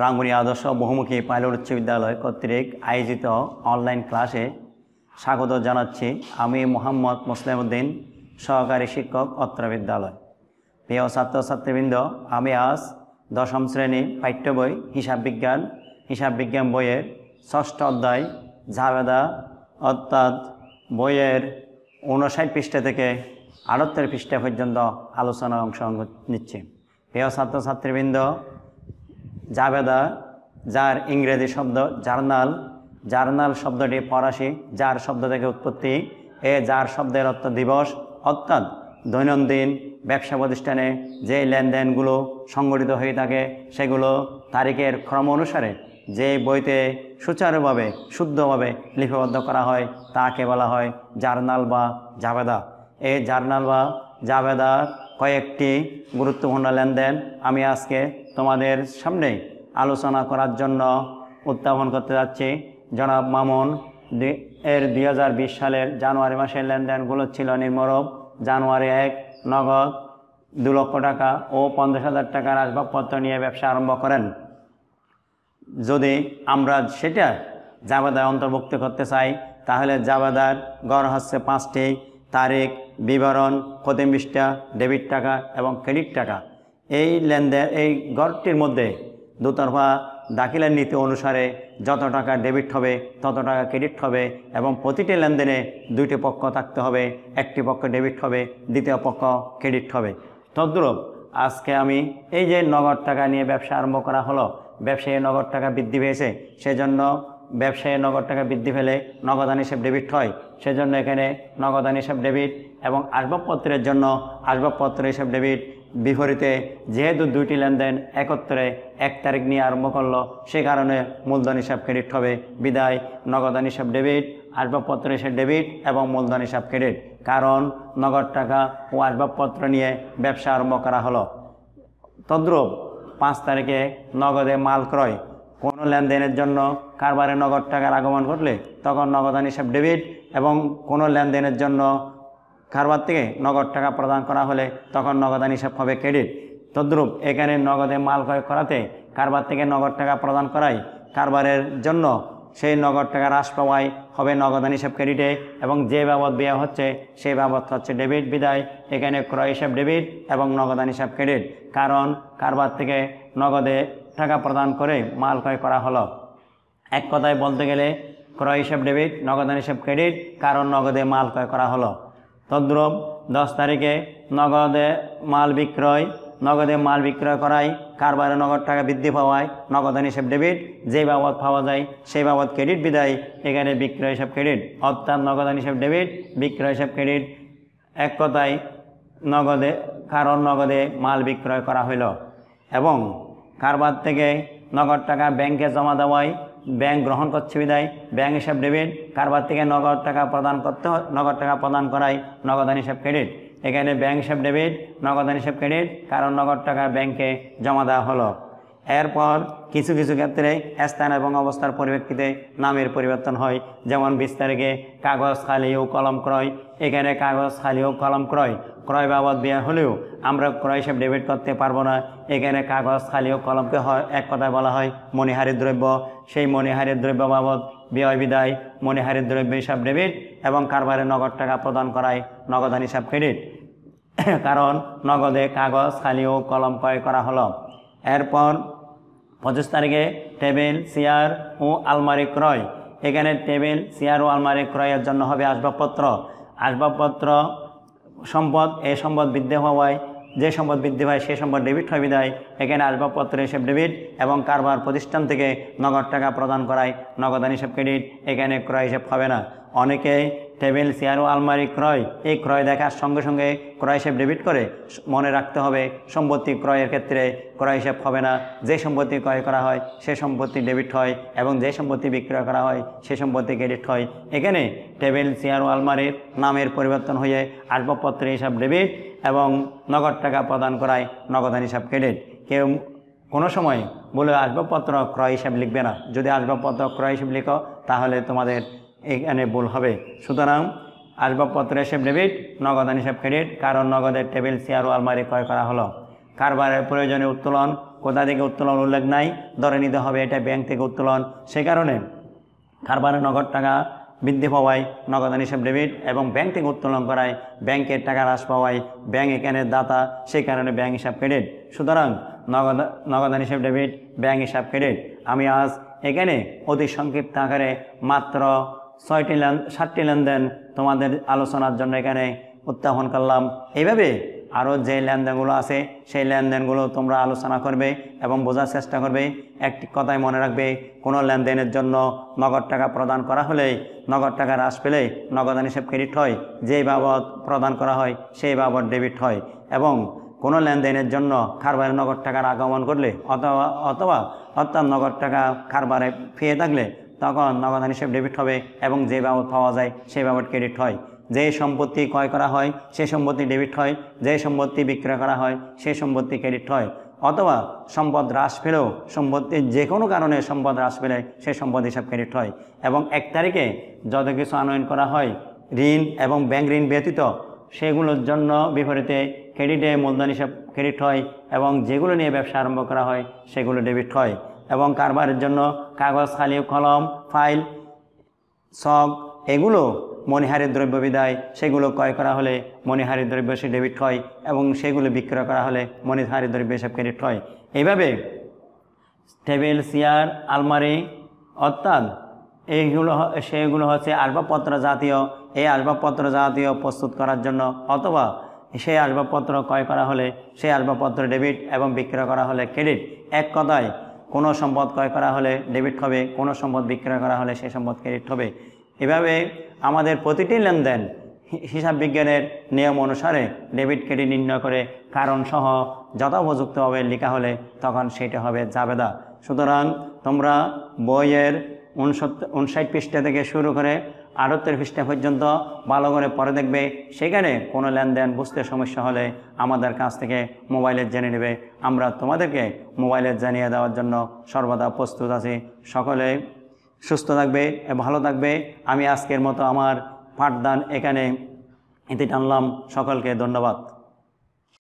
রাঙ্গুনি আদর্শ বহুমুখী পাইলট উচ্চ বিদ্যালয় কর্তৃক আয়োজিত অনলাইন ক্লাসে স্বাগত জানাচ্ছি আমি মোহাম্মদ মুসলিমউদ্দিন সহকারী শিক্ষক অত্র বিদ্যালয় প্রিয় ছাত্রছাত্রীবৃন্দ আমি আজ দশম শ্রেণী পাঠ্য বই হিসাব বিজ্ঞান হিসাব বিজ্ঞান বইয়ের ষষ্ঠ অধ্যায় ঝাবেদা অর্থাৎ বইয়ের উনষাট পৃষ্ঠা থেকে আটত্তর পৃষ্ঠা পর্যন্ত আলোচনা অংশ নিচ্ছি প্রিয় ছাত্রছাত্রীবৃন্দ জাবেদা যার ইংরেজি শব্দ জার্নাল জার্নাল শব্দটি ফরাসি যার শব্দ থেকে উৎপত্তি এ যার শব্দের অর্থ দিবস অর্থাৎ দৈনন্দিন ব্যবসা প্রতিষ্ঠানে যে লেনদেনগুলো সংগঠিত হয়ে থাকে সেগুলো তারিখের ক্রম অনুসারে যে বইতে সুচারুভাবে শুদ্ধভাবে লিপিবদ্ধ করা হয় তাকে বলা হয় জার্নাল বা জাবেদা এই জার্নাল বা জাবেদার কয়েকটি গুরুত্বপূর্ণ লেনদেন আমি আজকে তোমাদের সামনে আলোচনা করার জন্য উত্থাপন করতে যাচ্ছি জনাব মামুন এর দুই সালের জানুয়ারি মাসের লেনদেনগুলো ছিল নির্মরব জানুয়ারি এক নগদ দু লক্ষ টাকা ও পঞ্চাশ হাজার টাকার আসবাবপত্র নিয়ে ব্যবসা আরম্ভ করেন যদি আমরা সেটা জাবেদায় অন্তর্ভুক্ত করতে চাই তাহলে জাবেদার গড় হচ্ছে পাঁচটি তারিখ বিবরণ খতিম ডেবিট টাকা এবং ক্রেডিট টাকা এই লেনদেন এই গড়টির মধ্যে দুতরফা দাখিলের নীতি অনুসারে যত টাকা ডেবিট হবে তত টাকা ক্রেডিট হবে এবং প্রতিটি লেনদেনে দুইটি পক্ষ থাকতে হবে একটি পক্ষ ডেবিট হবে দ্বিতীয় পক্ষ ক্রেডিট হবে তদ্রুপ আজকে আমি এই যে নগদ টাকা নিয়ে ব্যবসা আরম্ভ করা হলো ব্যবসায়ী নগদ টাকা বৃদ্ধি পেয়েছে সেজন্য ব্যবসায়ী নগদ টাকা বৃদ্ধি পেলে নগদান হিসেব ডেবিট হয় সেজন্য এখানে নগদান হিসেব ডেবিট এবং আসবাবপত্রের জন্য আসবাবপত্র হিসেব ডেবিট বিপরীতে যেহেতু দুইটি লেনদেন একত্রে এক তারিখ নিয়ে আরম্ভ করলো সে কারণে মূলধন হিসাব ক্রেডিট হবে বিদায় নগদন হিসাব ডেবিট আসবাবপত্র হিসাব ডেবিট এবং মূলধন হিসাব ক্রেডিট কারণ নগদ টাকা ও আসবাবপত্র নিয়ে ব্যবসা আরম্ভ করা হলো তদ্রুপ পাঁচ তারিখে নগদে মাল ক্রয় কোনো লেনদেনের জন্য কারবারে নগদ টাকার আগমন ঘটলে তখন নগদন হিসাব ডেবিট এবং কোনো লেনদেনের জন্য কারবার থেকে নগদ টাকা প্রদান করা হলে তখন নগদান হিসাব হবে ক্রেডিট তদ্রুপ এখানে নগদে মাল ক্রয় করাতে কারবার থেকে নগদ টাকা প্রদান করায় কারবারের জন্য সেই নগদ টাকা হ্রাস পাওয়াই হবে নগদান হিসাব ক্রেডিটে এবং যে বাবদ বিয়া হচ্ছে সেই বাবদ হচ্ছে ডেবিট বিদায় এখানে ক্রয় হিসাব ডেবিট এবং নগদান হিসাব ক্রেডিট কারণ কারবার থেকে নগদে টাকা প্রদান করে মাল ক্রয় করা হলো এক কথায় বলতে গেলে ক্রয় হিসাব ডেবিট নগদান হিসাব ক্রেডিট কারণ নগদে মাল ক্রয় করা হলো তদ্রূপ দশ তারিখে নগদে মাল বিক্রয় নগদে মাল বিক্রয় করায় কারবারে নগদ টাকা বৃদ্ধি পাওয়ায় নগদ হিসেব ডেবিট যে বাবদ পাওয়া যায় সেই বাবদ ক্রেডিট বিদায় এখানে বিক্রয় হিসাব ক্রেডিট অর্থাৎ নগদ হিসেব ডেবিট বিক্রয় হিসাব ক্রেডিট এক কথায় নগদে কারণ নগদে মাল বিক্রয় করা হইল এবং কারবার থেকে নগদ টাকা ব্যাংকে জমা দেওয়ায় ব্যাংক গ্রহণ করছে বিদায় ব্যাংক হিসাব ডেবিট কারবার থেকে নগদ টাকা প্রদান করতে নগদ টাকা প্রদান করায় নগদান হিসাব ক্রেডিট এখানে ব্যাংক হিসাব ডেবিট নগদান হিসাব ক্রেডিট কারণ নগদ টাকা ব্যাংকে জমা দেওয়া হলো এরপর কিছু কিছু ক্ষেত্রে স্থান এবং অবস্থার পরিপ্রেক্ষিতে নামের পরিবর্তন হয় যেমন বিস্তারিকে কাগজ খালি ও কলম ক্রয় এখানে কাগজ খালি ও কলম ক্রয় ক্রয় বাবদ দেওয়া হলেও আমরা ক্রয় হিসেবে ডেবিট করতে পারবো না এখানে কাগজ খালি ও কলমকে এক কথায় বলা হয় মণিহারি দ্রব্য সেই মণিহারি দ্রব্য বাবদ ব্যয় বিদায় মণিহারি দ্রব্য হিসাব ডেবিট এবং কারবারে নগদ টাকা প্রদান করায় নগদান হিসাব ক্রেডিট কারণ নগদে কাগজ খালি ও কলম ক্রয় করা হলো এরপর পঁচিশ তারিখে টেবিল চেয়ার ও আলমারি ক্রয় এখানে টেবিল চেয়ার ও আলমারি ক্রয়ের জন্য হবে আসবাবপত্র আসবাবপত্র সম্পদ এ সম্পদ বৃদ্ধি হওয়ায় যে সম্পদ বৃদ্ধি পায় সে সম্পদ ডেবিট হবে বিদায় এখানে আসবাবপত্র হিসেব ডেবিট এবং কারবার প্রতিষ্ঠান থেকে নগদ টাকা প্রদান করায় নগদান হিসেব ক্রেডিট এখানে ক্রয় হিসেব হবে না অনেকেই টেবিল চেয়ার ও আলমারি ক্রয় এই ক্রয় দেখার সঙ্গে সঙ্গে ক্রয় হিসেব ডেবিট করে মনে রাখতে হবে সম্পত্তি ক্রয়ের ক্ষেত্রে ক্রয় হিসেব হবে না যে সম্পত্তি ক্রয় করা হয় সে সম্পত্তি ডেবিট হয় এবং যে সম্পত্তি বিক্রয় করা হয় সে সম্পত্তি ক্রেডিট হয় এখানে টেবিল চেয়ার ও আলমারির নামের পরিবর্তন হয়ে আসবাবপত্র হিসাব ডেবিট এবং নগদ টাকা প্রদান করায় নগদান হিসাব ক্রেডিট কেউ কোনো সময় বলে আসবাবপত্র ক্রয় হিসাব লিখবে না যদি আসবাবপত্র ক্রয় হিসাব লিখো তাহলে তোমাদের এখানে ভুল হবে সুতরাং আসবাবপত্র হিসেব ডেবিট নগদান হিসেব ক্রেডিট কারণ নগদের টেবিল চেয়ার ও আলমারি ক্রয় করা হলো কারবারের প্রয়োজনে উত্তোলন কোথা থেকে উত্তোলন উল্লেখ নাই ধরে নিতে হবে এটা ব্যাংক থেকে উত্তোলন সে কারণে কারবারের নগদ টাকা বৃদ্ধি পাওয়ায় নগদান হিসেব ডেবিট এবং ব্যাংক থেকে উত্তোলন করায় ব্যাংকের টাকা হ্রাস পাওয়ায় ব্যাংক এখানে দাতা সেই কারণে ব্যাংক হিসাব ক্রেডিট সুতরাং নগদ নগদান হিসেব ডেবিট ব্যাংক হিসাব ক্রেডিট আমি আজ এখানে অতি সংক্ষিপ্ত আকারে মাত্র ছয়টি লেন সাতটি লেনদেন তোমাদের আলোচনার জন্য এখানে উত্থাপন করলাম এইভাবে আরও যে লেনদেনগুলো আছে সেই লেনদেনগুলো তোমরা আলোচনা করবে এবং বোঝার চেষ্টা করবে একটি কথাই মনে রাখবে কোনো লেনদেনের জন্য নগদ টাকা প্রদান করা হলে নগদ টাকা হ্রাস পেলে নগদান হিসেব ক্রেডিট হয় যেই বাবদ প্রদান করা হয় সেই বাবদ ডেবিট হয় এবং কোনো লেনদেনের জন্য খারবারে নগদ টাকার আগমন করলে অথবা অথবা অর্থাৎ নগদ টাকা কারবারে ফিরে থাকলে তখন নগদ হিসেব ডেবিট হবে এবং যে বাবদ পাওয়া যায় সেই বাবদ ক্রেডিট হয় যে সম্পত্তি ক্রয় করা হয় সে সম্পত্তি ডেবিট হয় যে সম্পত্তি বিক্রয় করা হয় সেই সম্পত্তি ক্রেডিট হয় অথবা সম্পদ হ্রাস পেলেও সম্পত্তি যে কোনো কারণে সম্পদ হ্রাস পেলে সে সম্পদ হিসাব ক্রেডিট হয় এবং এক তারিখে যত কিছু আনয়ন করা হয় ঋণ এবং ব্যাংক ঋণ ব্যতীত সেগুলোর জন্য বিপরীতে ক্রেডিটে মূলধন হিসাব ক্রেডিট হয় এবং যেগুলো নিয়ে ব্যবসা আরম্ভ করা হয় সেগুলো ডেবিট হয় এবং কারবারের জন্য কাগজ খালি কলম ফাইল সক এগুলো মনিহারের দ্রব্য বিদায় সেগুলো ক্রয় করা হলে মনিহারের দ্রব্য সে ডেবিট হয় এবং সেগুলো বিক্রয় করা হলে মনিহারের দ্রব্য সে ক্রেডিট হয় এইভাবে টেবিল চেয়ার আলমারি অর্থাৎ এইগুলো সেগুলো হচ্ছে আসবাবপত্র জাতীয় এই আসবাবপত্র জাতীয় প্রস্তুত করার জন্য অথবা সেই আসবাবপত্র ক্রয় করা হলে সেই আসবাবপত্র ডেবিট এবং বিক্রয় করা হলে ক্রেডিট এক কথায় কোনো সম্পদ ক্রয় করা হলে ডেবিট হবে কোনো সম্পদ বিক্রয় করা হলে সেই সম্পদ ক্রেডিট হবে এভাবে আমাদের প্রতিটি লেনদেন হিসাব বিজ্ঞানের নিয়ম অনুসারে ডেবিট ক্রেডিট নির্ণয় করে কারণসহ যথোপযুক্তভাবে লেখা হলে তখন সেটা হবে জাবেদা সুতরাং তোমরা বইয়ের উনষাট পৃষ্ঠা থেকে শুরু করে আটত্তর খ্রিস্টা পর্যন্ত ভালো করে পরে দেখবে সেখানে কোনো লেনদেন বুঝতে সমস্যা হলে আমাদের কাছ থেকে মোবাইলে জেনে নেবে আমরা তোমাদেরকে মোবাইলে জানিয়ে দেওয়ার জন্য সর্বদা প্রস্তুত আছি সকলে সুস্থ থাকবে ভালো থাকবে আমি আজকের মতো আমার পাঠদান এখানে এতে টানলাম সকলকে ধন্যবাদ